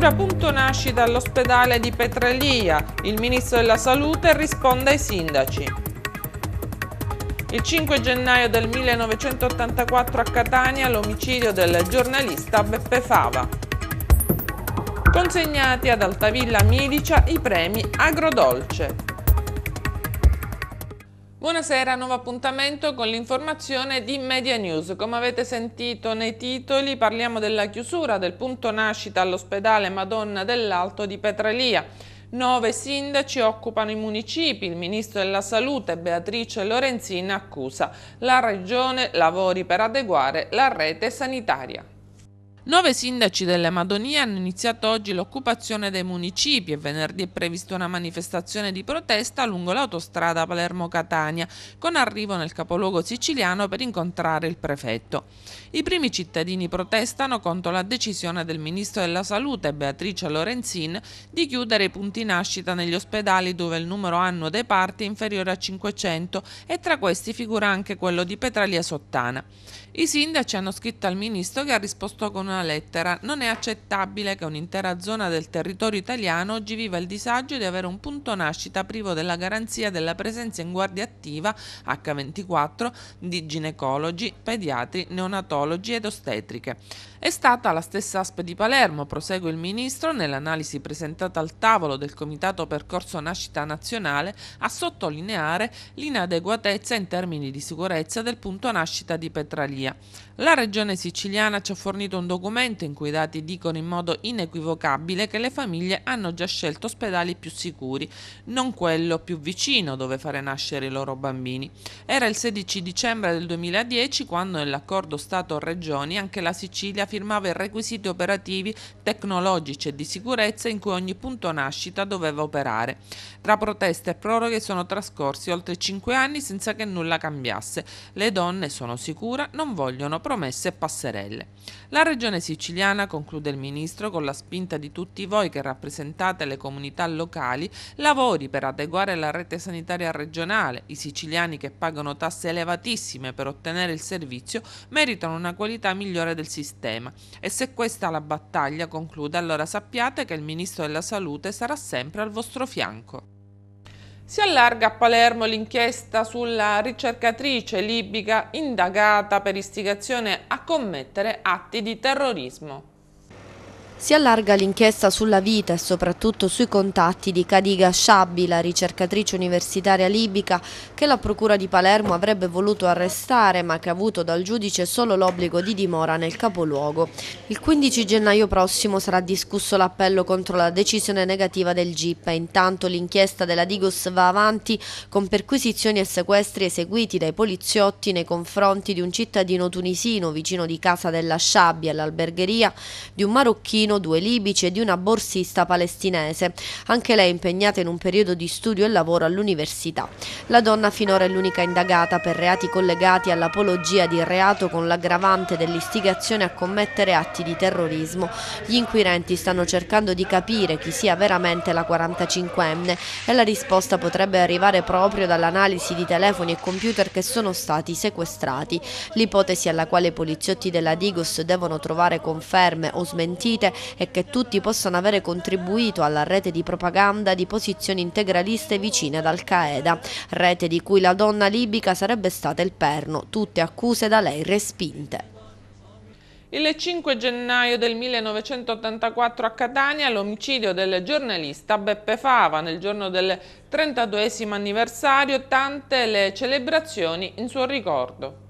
misura punto nasci dall'ospedale di Petralia. Il ministro della salute risponde ai sindaci. Il 5 gennaio del 1984 a Catania l'omicidio del giornalista Beppe Fava. Consegnati ad Altavilla Milicia i premi Agrodolce. Buonasera, nuovo appuntamento con l'informazione di Media News. Come avete sentito nei titoli parliamo della chiusura del punto nascita all'ospedale Madonna dell'Alto di Petralia. Nove sindaci occupano i municipi, il ministro della salute Beatrice Lorenzina accusa. La regione lavori per adeguare la rete sanitaria. Nove sindaci delle Madonie hanno iniziato oggi l'occupazione dei municipi e venerdì è prevista una manifestazione di protesta lungo l'autostrada Palermo-Catania, con arrivo nel capoluogo siciliano per incontrare il prefetto. I primi cittadini protestano contro la decisione del ministro della Salute, Beatrice Lorenzin, di chiudere i punti nascita negli ospedali dove il numero annuo dei parti è inferiore a 500 e tra questi figura anche quello di Petralia Sottana. I sindaci hanno scritto al ministro che ha risposto con una lettera. Non è accettabile che un'intera zona del territorio italiano oggi viva il disagio di avere un punto nascita privo della garanzia della presenza in guardia attiva H24 di ginecologi, pediatri, neonatologi ed ostetriche. È stata la stessa ASP di Palermo, prosegue il Ministro, nell'analisi presentata al tavolo del Comitato Percorso Nascita Nazionale, a sottolineare l'inadeguatezza in termini di sicurezza del punto nascita di Petralia. La Regione siciliana ci ha fornito un documento in cui i dati dicono in modo inequivocabile che le famiglie hanno già scelto ospedali più sicuri, non quello più vicino dove fare nascere i loro bambini. Era il 16 dicembre del 2010 quando nell'accordo Stato-Regioni anche la Sicilia firmava i requisiti operativi, tecnologici e di sicurezza in cui ogni punto nascita doveva operare. Tra proteste e proroghe sono trascorsi oltre 5 anni senza che nulla cambiasse. Le donne, sono sicura, non vogliono promesse e passerelle. La regione siciliana, conclude il ministro, con la spinta di tutti voi che rappresentate le comunità locali, lavori per adeguare la rete sanitaria regionale. I siciliani che pagano tasse elevatissime per ottenere il servizio meritano una qualità migliore del sistema problema e se questa la battaglia conclude allora sappiate che il Ministro della Salute sarà sempre al vostro fianco. Si allarga a Palermo l'inchiesta sulla ricercatrice libica indagata per istigazione a commettere atti di terrorismo. Si allarga l'inchiesta sulla vita e soprattutto sui contatti di Kadiga Shabbi, la ricercatrice universitaria libica che la Procura di Palermo avrebbe voluto arrestare ma che ha avuto dal giudice solo l'obbligo di dimora nel capoluogo. Il 15 gennaio prossimo sarà discusso l'appello contro la decisione negativa del GIP e intanto l'inchiesta della Digos va avanti con perquisizioni e sequestri eseguiti dai poliziotti nei confronti di un cittadino tunisino vicino di casa della Shabbi all'albergheria, di un marocchino almeno due libici e di una borsista palestinese, anche lei impegnata in un periodo di studio e lavoro all'università. La donna finora è l'unica indagata per reati collegati all'apologia di reato con l'aggravante dell'istigazione a commettere atti di terrorismo. Gli inquirenti stanno cercando di capire chi sia veramente la 45enne e la risposta potrebbe arrivare proprio dall'analisi di telefoni e computer che sono stati sequestrati. L'ipotesi alla quale i poliziotti della Digos devono trovare conferme o smentite e che tutti possano avere contribuito alla rete di propaganda di posizioni integraliste vicine ad Al-Qaeda, rete di cui la donna libica sarebbe stata il perno, tutte accuse da lei respinte. Il 5 gennaio del 1984 a Catania l'omicidio del giornalista Beppe Fava nel giorno del 32 anniversario, tante le celebrazioni in suo ricordo.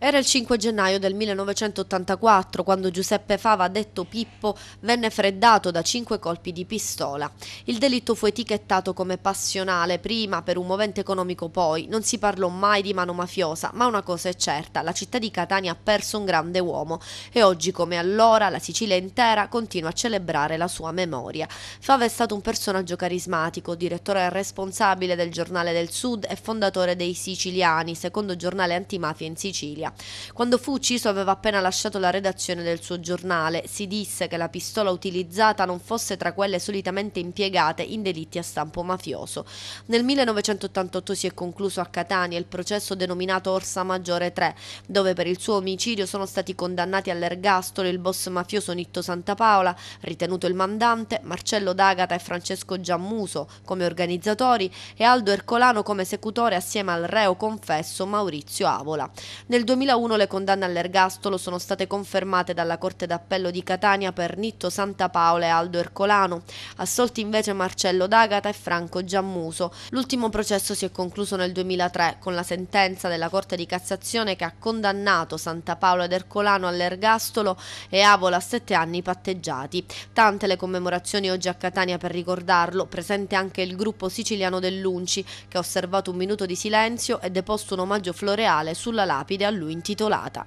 Era il 5 gennaio del 1984 quando Giuseppe Fava, detto Pippo, venne freddato da cinque colpi di pistola. Il delitto fu etichettato come passionale prima, per un movente economico poi. Non si parlò mai di mano mafiosa, ma una cosa è certa, la città di Catania ha perso un grande uomo e oggi come allora la Sicilia intera continua a celebrare la sua memoria. Fava è stato un personaggio carismatico, direttore responsabile del giornale del Sud e fondatore dei Siciliani, secondo giornale antimafia in Sicilia. Nigeria. Quando fu ucciso aveva appena lasciato la redazione del suo giornale. Si disse che la pistola utilizzata non fosse tra quelle solitamente impiegate in delitti a stampo mafioso. Nel 1988 si è concluso a Catania il processo denominato Orsa Maggiore 3, dove per il suo omicidio sono stati condannati all'ergastolo il boss mafioso Nitto Santapaola, ritenuto il mandante, Marcello D'Agata e Francesco Giammuso come organizzatori e Aldo Ercolano come esecutore assieme al reo confesso Maurizio Avola. Nel 2000 2001 le condanne all'ergastolo sono state confermate dalla Corte d'Appello di Catania per Nitto Santa Paola e Aldo Ercolano, assolti invece Marcello D'Agata e Franco Giammuso. L'ultimo processo si è concluso nel 2003 con la sentenza della Corte di Cassazione che ha condannato Santa Paola ed Ercolano all'ergastolo e Avola a sette anni patteggiati. Tante le commemorazioni oggi a Catania per ricordarlo, presente anche il gruppo siciliano dell'Unci che ha osservato un minuto di silenzio e deposto un omaggio floreale sulla lapide a lui intitolata.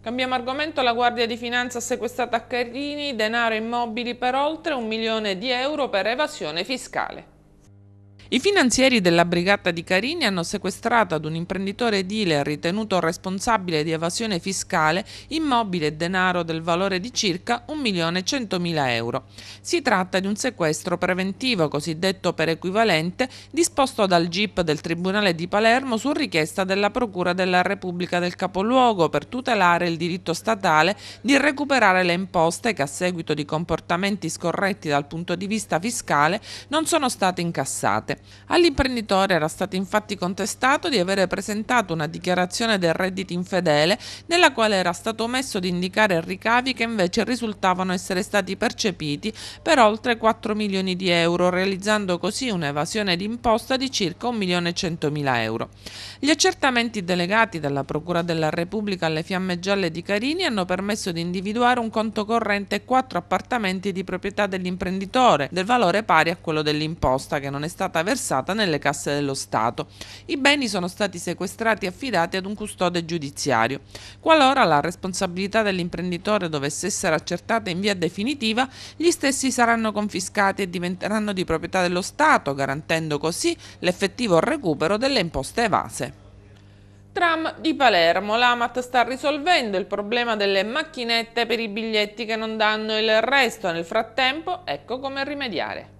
Cambiamo argomento, la Guardia di Finanza ha sequestrato a Carrini denaro immobili per oltre un milione di euro per evasione fiscale. I finanzieri della brigata di Carini hanno sequestrato ad un imprenditore edile ritenuto responsabile di evasione fiscale immobile e denaro del valore di circa 1.100.000 euro. Si tratta di un sequestro preventivo cosiddetto per equivalente disposto dal GIP del Tribunale di Palermo su richiesta della Procura della Repubblica del Capoluogo per tutelare il diritto statale di recuperare le imposte che a seguito di comportamenti scorretti dal punto di vista fiscale non sono state incassate. All'imprenditore era stato infatti contestato di avere presentato una dichiarazione del reddito infedele nella quale era stato omesso di indicare ricavi che invece risultavano essere stati percepiti per oltre 4 milioni di euro, realizzando così un'evasione d'imposta di circa 1 milione e 100 mila euro. Gli accertamenti delegati dalla Procura della Repubblica alle Fiamme Gialle di Carini hanno permesso di individuare un conto corrente e quattro appartamenti di proprietà dell'imprenditore, del valore pari a quello dell'imposta, che non è stata versata nelle casse dello Stato. I beni sono stati sequestrati e affidati ad un custode giudiziario. Qualora la responsabilità dell'imprenditore dovesse essere accertata in via definitiva, gli stessi saranno confiscati e diventeranno di proprietà dello Stato, garantendo così l'effettivo recupero delle imposte evase. Tram di Palermo. L'Amat sta risolvendo il problema delle macchinette per i biglietti che non danno il resto. Nel frattempo, ecco come rimediare.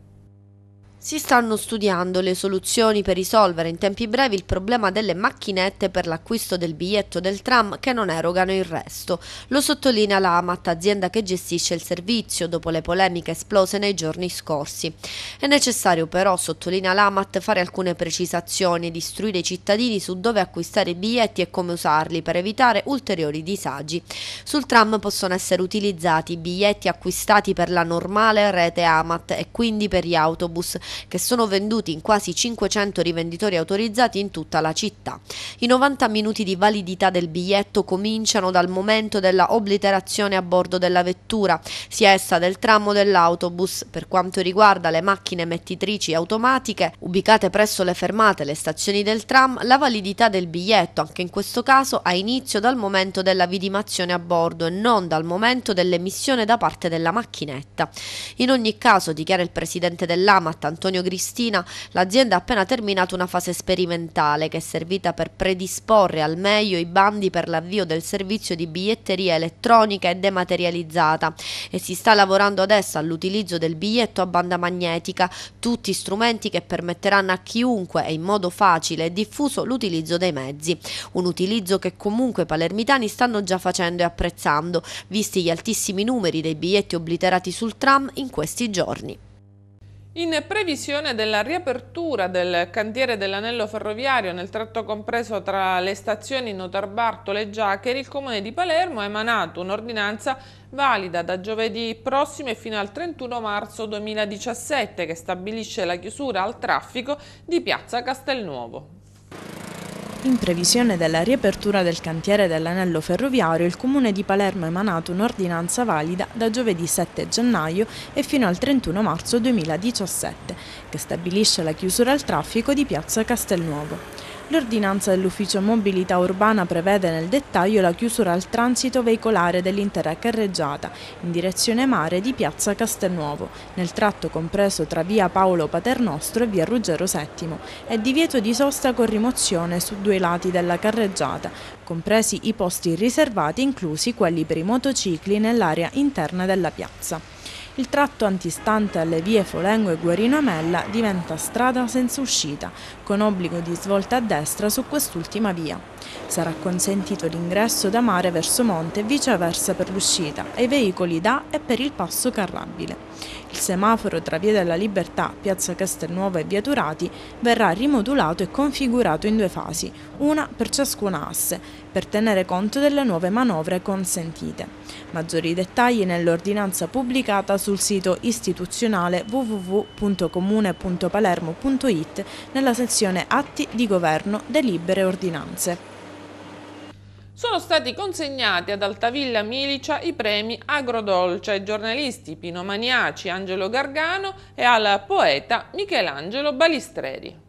Si stanno studiando le soluzioni per risolvere in tempi brevi il problema delle macchinette per l'acquisto del biglietto del tram che non erogano il resto. Lo sottolinea la Amat, azienda che gestisce il servizio, dopo le polemiche esplose nei giorni scorsi. È necessario però, sottolinea la Amat, fare alcune precisazioni ed istruire i cittadini su dove acquistare i biglietti e come usarli per evitare ulteriori disagi. Sul tram possono essere utilizzati i biglietti acquistati per la normale rete AMAT e quindi per gli autobus che sono venduti in quasi 500 rivenditori autorizzati in tutta la città. I 90 minuti di validità del biglietto cominciano dal momento della obliterazione a bordo della vettura, sia essa del tram o dell'autobus. Per quanto riguarda le macchine mettitrici automatiche ubicate presso le fermate e le stazioni del tram, la validità del biglietto, anche in questo caso, ha inizio dal momento della vidimazione a bordo e non dal momento dell'emissione da parte della macchinetta. In ogni caso, dichiara il presidente dell'AMAT, Antonio Antonio Cristina, l'azienda ha appena terminato una fase sperimentale che è servita per predisporre al meglio i bandi per l'avvio del servizio di biglietteria elettronica e dematerializzata e si sta lavorando adesso all'utilizzo del biglietto a banda magnetica, tutti strumenti che permetteranno a chiunque e in modo facile e diffuso l'utilizzo dei mezzi, un utilizzo che comunque i palermitani stanno già facendo e apprezzando, visti gli altissimi numeri dei biglietti obliterati sul tram in questi giorni. In previsione della riapertura del cantiere dell'anello ferroviario nel tratto compreso tra le stazioni Notarbartolo e Giacheri, il Comune di Palermo ha emanato un'ordinanza valida da giovedì prossimo e fino al 31 marzo 2017 che stabilisce la chiusura al traffico di Piazza Castelnuovo. In previsione della riapertura del cantiere dell'anello ferroviario, il Comune di Palermo ha emanato un'ordinanza valida da giovedì 7 gennaio e fino al 31 marzo 2017, che stabilisce la chiusura al traffico di piazza Castelnuovo. L'ordinanza dell'Ufficio Mobilità Urbana prevede nel dettaglio la chiusura al transito veicolare dell'intera carreggiata in direzione mare di Piazza Castelnuovo, nel tratto compreso tra via Paolo Paternostro e via Ruggero VII, e divieto di sosta con rimozione su due lati della carreggiata, compresi i posti riservati inclusi quelli per i motocicli nell'area interna della piazza. Il tratto antistante alle vie Folengo e Guarino-Amella diventa strada senza uscita, con obbligo di svolta a destra su quest'ultima via. Sarà consentito l'ingresso da mare verso monte e viceversa per l'uscita, ai veicoli da e per il passo carrabile. Il semaforo tra Via della Libertà, Piazza Castelnuovo e Via Turati verrà rimodulato e configurato in due fasi, una per ciascuna asse, per tenere conto delle nuove manovre consentite. Maggiori dettagli nell'ordinanza pubblicata sul sito istituzionale www.comune.palermo.it nella sezione Atti di Governo, Delibere e Ordinanze sono stati consegnati ad Altavilla Milicia i premi Agrodolce ai giornalisti Pino Maniaci, Angelo Gargano e al poeta Michelangelo Balistreri.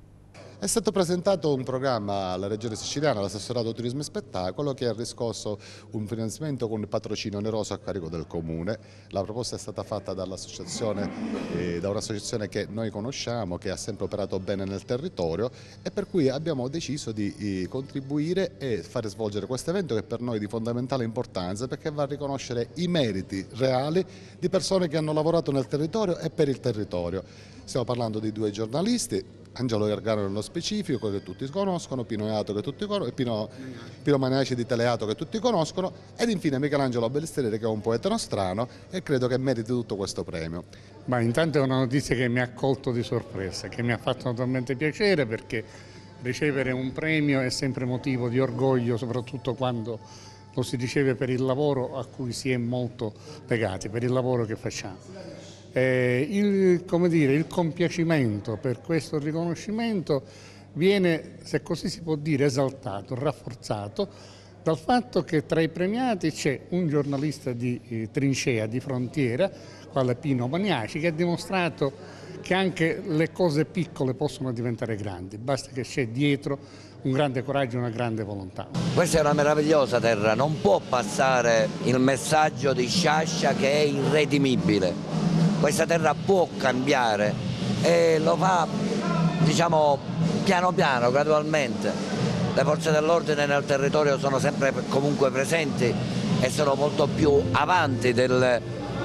È stato presentato un programma alla Regione Siciliana, l'assessorato Turismo e Spettacolo, che ha riscosso un finanziamento con il patrocinio oneroso a carico del Comune. La proposta è stata fatta eh, da un'associazione che noi conosciamo, che ha sempre operato bene nel territorio e per cui abbiamo deciso di eh, contribuire e fare svolgere questo evento che per noi è di fondamentale importanza perché va a riconoscere i meriti reali di persone che hanno lavorato nel territorio e per il territorio. Stiamo parlando di due giornalisti, Angelo Gargano nello specifico che tutti conoscono, Pino, Eato, che tutti conoscono Pino, Pino Maniaci di Teleato che tutti conoscono ed infine Michelangelo Bellistrieri che è un poeta nostrano e credo che meriti tutto questo premio. Ma intanto è una notizia che mi ha colto di sorpresa, che mi ha fatto naturalmente piacere perché ricevere un premio è sempre motivo di orgoglio, soprattutto quando lo si riceve per il lavoro a cui si è molto legati, per il lavoro che facciamo. Eh, il, dire, il compiacimento per questo riconoscimento viene, se così si può dire, esaltato, rafforzato dal fatto che tra i premiati c'è un giornalista di eh, trincea, di frontiera, quale Pino Maniaci, che ha dimostrato che anche le cose piccole possono diventare grandi, basta che c'è dietro un grande coraggio e una grande volontà. Questa è una meravigliosa terra, non può passare il messaggio di Sciascia che è irredimibile questa terra può cambiare e lo fa diciamo, piano piano, gradualmente. Le forze dell'ordine nel territorio sono sempre comunque presenti e sono molto più avanti del,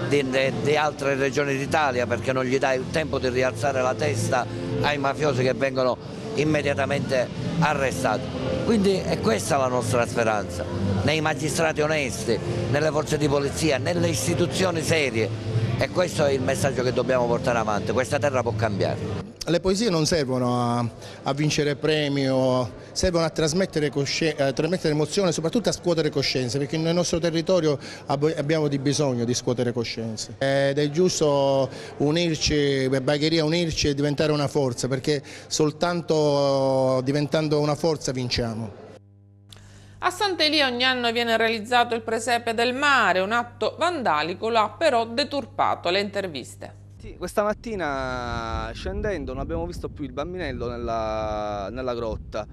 di, di, altre regioni d'Italia perché non gli dà il tempo di rialzare la testa ai mafiosi che vengono immediatamente arrestati. Quindi è questa la nostra speranza, nei magistrati onesti, nelle forze di polizia, nelle istituzioni serie e questo è il messaggio che dobbiamo portare avanti, questa terra può cambiare. Le poesie non servono a, a vincere premi, servono a trasmettere, a trasmettere emozione e soprattutto a scuotere coscienze, perché nel nostro territorio abbiamo di bisogno di scuotere coscienze. Ed è giusto unirci, eh, Bagheria unirci e diventare una forza, perché soltanto diventando una forza vinciamo. A Sant'Eli ogni anno viene realizzato il presepe del mare, un atto vandalico lo ha però deturpato le interviste. Sì, questa mattina scendendo non abbiamo visto più il bambinello nella, nella grotta.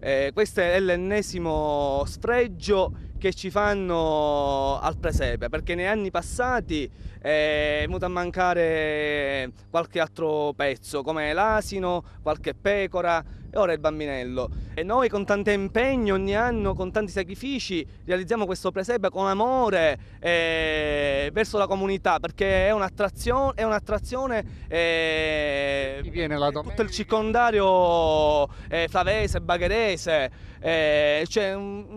Eh, questo è l'ennesimo sfregio che ci fanno al presepe, perché nei anni passati eh, è venuto a mancare qualche altro pezzo, come l'asino, qualche pecora e ora il bambinello. E noi con tanto impegno ogni anno, con tanti sacrifici, realizziamo questo presepe con amore eh, verso la comunità, perché è un'attrazione, è un'attrazione eh, tutto il circondario eh, flavese, bagherese eh, cioè,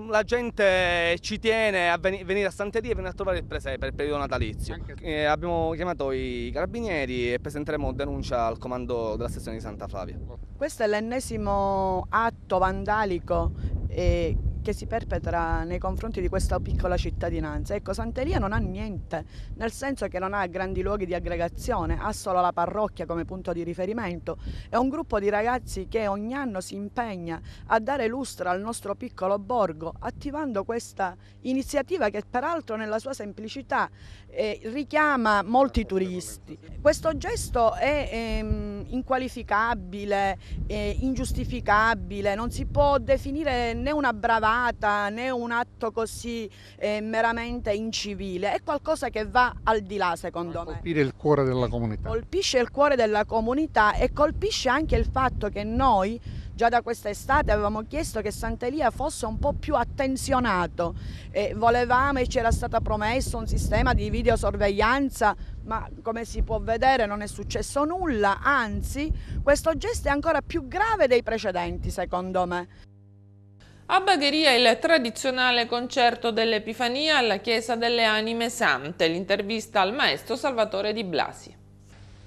la gente ci tiene a ven venire a Santeria e venire a trovare il presepe per il periodo natalizio. Eh, abbiamo chiamato i carabinieri e presenteremo denuncia al comando della sezione di Santa Flavia. Questo è l'ennesimo atto vandalico eh, che si perpetra nei confronti di questa piccola cittadinanza. Ecco, Sant'Elia non ha niente, nel senso che non ha grandi luoghi di aggregazione, ha solo la parrocchia come punto di riferimento. È un gruppo di ragazzi che ogni anno si impegna a dare lustro al nostro piccolo borgo, attivando questa iniziativa che peraltro nella sua semplicità eh, richiama molti turisti. Questo gesto è ehm, inqualificabile, è eh, ingiustificabile, non si può definire né una bravata sfaccettata né un atto così eh, meramente incivile, è qualcosa che va al di là secondo me. Colpire il cuore della comunità. Colpisce il cuore della comunità e colpisce anche il fatto che noi già da questa estate avevamo chiesto che Sant'Elia fosse un po' più attenzionato e volevamo e ci era stato promesso un sistema di videosorveglianza ma come si può vedere non è successo nulla, anzi questo gesto è ancora più grave dei precedenti secondo me. A Bagheria il tradizionale concerto dell'Epifania alla Chiesa delle Anime Sante, l'intervista al maestro Salvatore Di Blasi.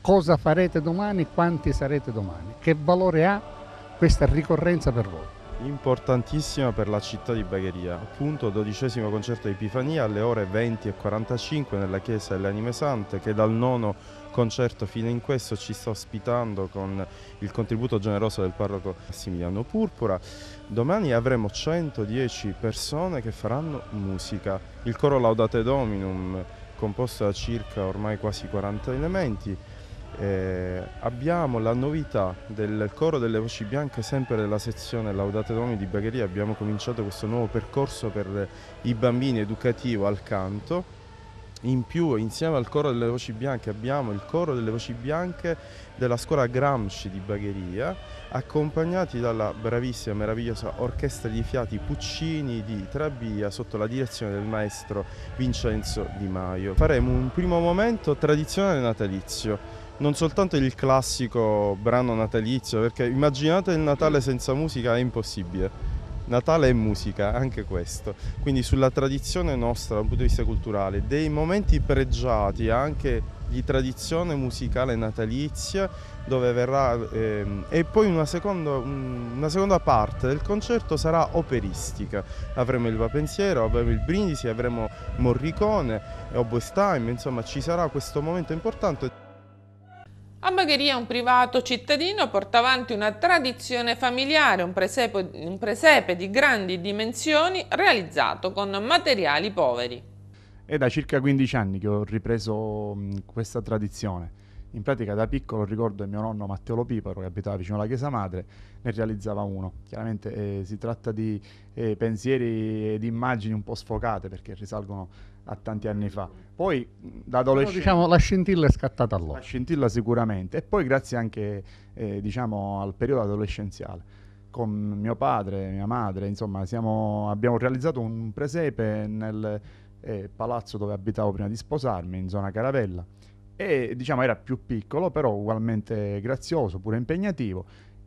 Cosa farete domani, quanti sarete domani? Che valore ha questa ricorrenza per voi? Importantissima per la città di Bagheria, appunto dodicesimo concerto di Epifania alle ore 20.45 nella Chiesa delle Anime Sante che dal nono concerto fino in questo ci sta ospitando con il contributo generoso del parroco Massimiliano Purpura. Domani avremo 110 persone che faranno musica. Il coro Laudate Dominum, composto da circa ormai quasi 40 elementi, eh, abbiamo la novità del coro delle voci bianche sempre della sezione Laudate Domi di Bagheria abbiamo cominciato questo nuovo percorso per i bambini educativo al canto in più, insieme al coro delle voci bianche, abbiamo il coro delle voci bianche della scuola Gramsci di Bagheria, accompagnati dalla bravissima e meravigliosa orchestra di fiati Puccini di Trabia sotto la direzione del maestro Vincenzo Di Maio. Faremo un primo momento tradizionale natalizio non soltanto il classico brano natalizio, perché immaginate il Natale senza musica è impossibile. Natale è musica, anche questo. Quindi sulla tradizione nostra dal punto di vista culturale, dei momenti pregiati anche di tradizione musicale natalizia dove verrà ehm, e poi una seconda, una seconda, parte del concerto sarà operistica avremo il Vapensiero, avremo il Brindisi, avremo Morricone, Oboestheim insomma ci sarà questo momento importante Magheria un privato cittadino porta avanti una tradizione familiare, un presepe, un presepe di grandi dimensioni realizzato con materiali poveri. È da circa 15 anni che ho ripreso questa tradizione in pratica da piccolo ricordo mio nonno Matteo Lopiparo che abitava vicino alla chiesa madre, ne realizzava uno. Chiaramente eh, si tratta di eh, pensieri ed immagini un po' sfocate perché risalgono a tanti anni fa. Poi da adolescente... Diciamo la scintilla è scattata allora. La scintilla sicuramente e poi grazie anche eh, diciamo, al periodo adolescenziale con mio padre, mia madre, insomma, siamo, abbiamo realizzato un presepe nel eh, palazzo dove abitavo prima di sposarmi, in zona Caravella e diciamo era più piccolo però ugualmente grazioso, pure impegnativo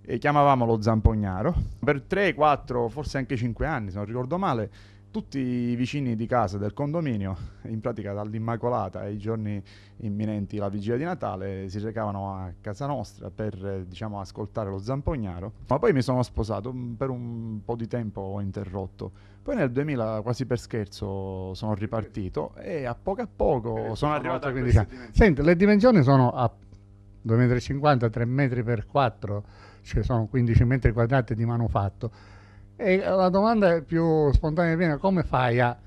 e chiamavamo lo zampognaro per 3, 4, forse anche 5 anni se non ricordo male tutti i vicini di casa del condominio, in pratica dall'Immacolata ai giorni imminenti la vigilia di Natale, si recavano a casa nostra per diciamo, ascoltare lo zampognaro, ma poi mi sono sposato, mm, per un po' di tempo ho interrotto. Poi nel 2000, quasi per scherzo, sono ripartito e a poco a poco eh, sono arrivato a 15 Senti, le dimensioni sono a 2,50 m, 3 m x 4, cioè sono 15 metri quadrati di manufatto e la domanda più spontanea viene, come fai a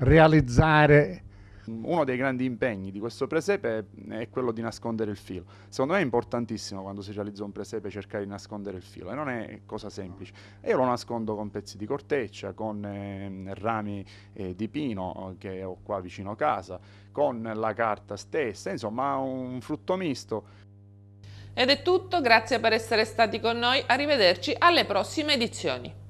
realizzare uno dei grandi impegni di questo presepe è quello di nascondere il filo. Secondo me è importantissimo quando si realizza un presepe cercare di nascondere il filo e non è cosa semplice. Io lo nascondo con pezzi di corteccia, con eh, rami eh, di pino eh, che ho qua vicino a casa, con la carta stessa, insomma un frutto misto. Ed è tutto, grazie per essere stati con noi, arrivederci alle prossime edizioni.